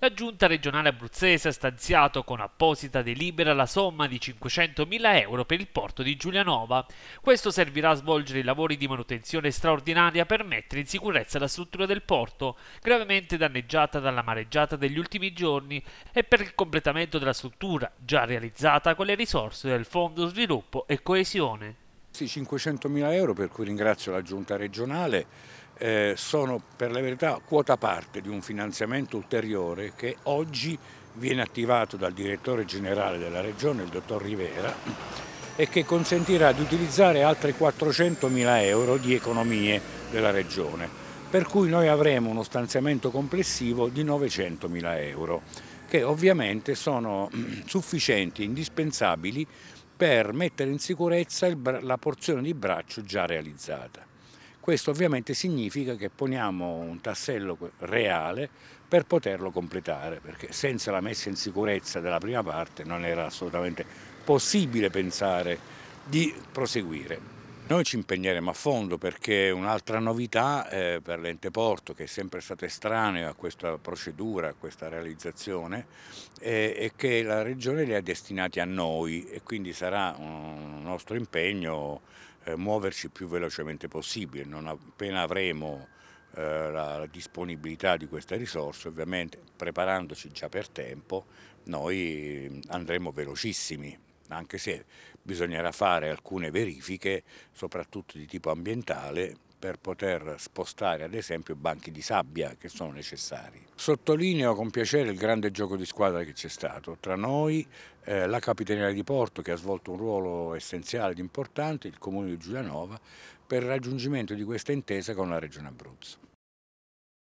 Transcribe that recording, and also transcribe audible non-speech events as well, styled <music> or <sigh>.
La giunta regionale abruzzese ha stanziato con apposita delibera la somma di 500.000 euro per il porto di Giulianova. Questo servirà a svolgere i lavori di manutenzione straordinaria per mettere in sicurezza la struttura del porto, gravemente danneggiata dalla mareggiata degli ultimi giorni, e per il completamento della struttura, già realizzata con le risorse del Fondo Sviluppo e Coesione. Questi 500.000 euro per cui ringrazio la giunta regionale eh, sono per la verità quota parte di un finanziamento ulteriore che oggi viene attivato dal direttore generale della regione, il dottor Rivera, e che consentirà di utilizzare altri 400 mila euro di economie della regione, per cui noi avremo uno stanziamento complessivo di 900 mila euro, che ovviamente sono <clears throat> sufficienti, indispensabili per mettere in sicurezza la porzione di braccio già realizzata. Questo ovviamente significa che poniamo un tassello reale per poterlo completare, perché senza la messa in sicurezza della prima parte non era assolutamente possibile pensare di proseguire. Noi ci impegneremo a fondo perché un'altra novità eh, per l'ente porto che è sempre stato estraneo a questa procedura, a questa realizzazione, eh, è che la Regione li ha destinati a noi e quindi sarà un nostro impegno eh, muoverci più velocemente possibile, non appena avremo eh, la, disponibilità di queste risorse, ovviamente preparandoci già per tempo, noi andremo velocissimi anche se bisognerà fare alcune verifiche, soprattutto di tipo ambientale, per poter spostare ad esempio i banchi di sabbia che sono necessari. Sottolineo con piacere il grande gioco di squadra che c'è stato tra noi, eh, la Capitaneria di Porto che ha svolto un ruolo essenziale ed importante, il Comune di Giulianova, per il raggiungimento di questa intesa con la Regione Abruzzo.